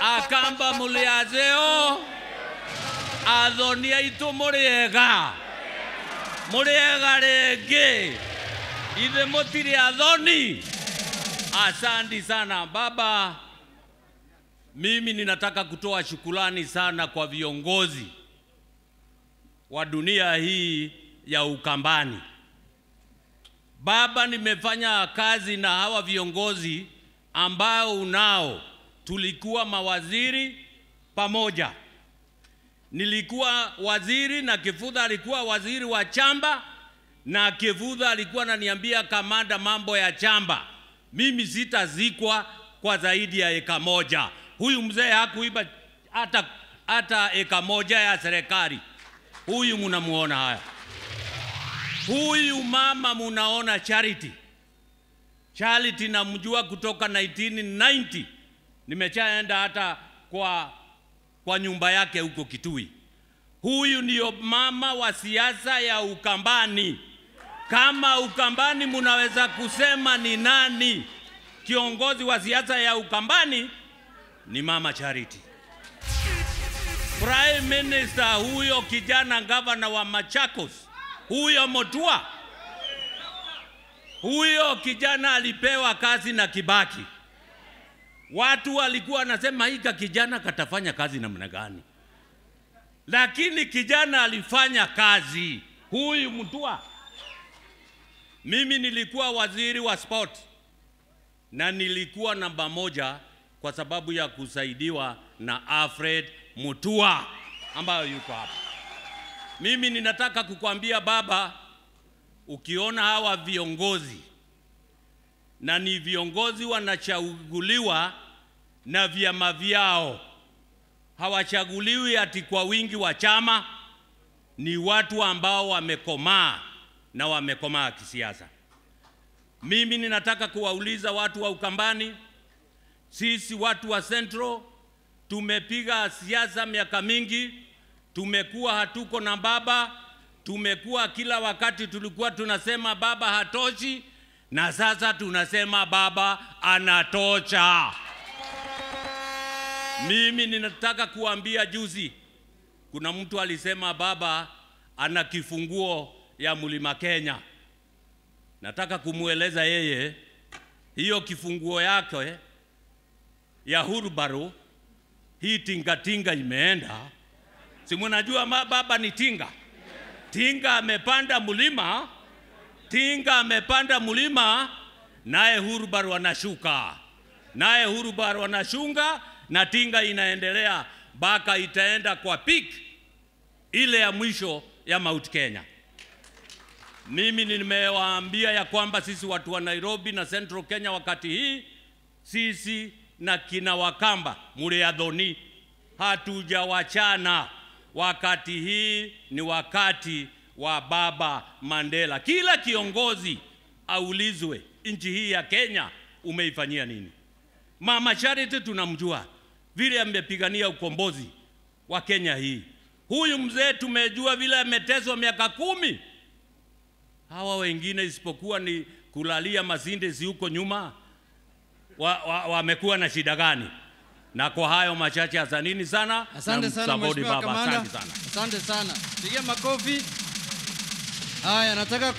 akamba muliazeo athonia itu muriega muriega ringi ithe mutiri athoni asandi sana baba mimi ninataka kutoa shukulani sana kwa viongozi wa dunia hii ya Ukambani. Baba, nimefanya kazi na hawa viongozi ambao unao tulikuwa mawaziri pamoja. Nilikuwa waziri na Kifudha alikuwa waziri wa chamba, na Kifudha alikuwa ananiambia kamanda, mambo ya chamba, mimi sitazikwa kwa zaidi ya eka moja. Huyu mzee hakuiba hata, hata eka moja ya serikali. Huyu munamuona haya, huyu mama munaona Charity. Charity namjua kutoka 1990 Nimeshaenda hata kwa, kwa nyumba yake huko Kitui. Huyu ndiyo mama wa siasa ya Ukambani. Kama Ukambani munaweza kusema ni nani kiongozi wa siasa ya Ukambani? Ni Mama Charity. Prime Minister huyo kijana gavana wa Machakos, huyo Motua, huyo kijana alipewa kazi na Kibaki. Watu walikuwa wanasema hika kijana katafanya kazi namna gani, lakini kijana alifanya kazi. Huyu Mutua, mimi nilikuwa waziri wa sport na nilikuwa namba moja kwa sababu ya kusaidiwa na Alfred Mutua ambayo yuko hapa. Mimi ninataka kukwambia baba, ukiona hawa viongozi na ni viongozi wanachaguliwa na vyama vyao, hawachaguliwi ati kwa wingi wa chama. Ni watu ambao wamekomaa na wamekomaa kisiasa. Mimi ninataka kuwauliza watu wa Ukambani, sisi watu wa Central tumepiga siasa miaka mingi, tumekuwa hatuko na baba, tumekuwa kila wakati tulikuwa tunasema baba hatoshi na sasa tunasema baba anatocha Mimi ninataka kuambia juzi, kuna mtu alisema baba ana kifunguo ya Mlima Kenya. Nataka kumweleza yeye hiyo kifunguo yake ya hurubaru hii tingatinga imeenda. Si mnajua baba ni tinga, tinga amepanda mlima Tinga amepanda mlima, naye Hurubar wanashuka, naye Hurubar wanashunga na Tinga inaendelea mpaka itaenda kwa peak ile ya mwisho ya Mount Kenya. Mimi nimewaambia ya kwamba sisi watu wa Nairobi na Central Kenya wakati hii sisi na kina Wakamba Muriadhoni hatujawachana. Wakati hii ni wakati wa Baba Mandela. Kila kiongozi aulizwe, nchi hii ya Kenya umeifanyia nini? Mama Charity tunamjua vile amepigania ukombozi wa Kenya hii. Huyu mzee tumejua vile ameteswa miaka kumi. Hawa wengine isipokuwa ni kulalia mazindezi huko nyuma, wamekuwa wa, wa na shida gani? Na kwa hayo machache, asanteni sana. Asante sana mheshimiwa kamanda, asante sana, asante sana, pigia makofi. Haya, nataka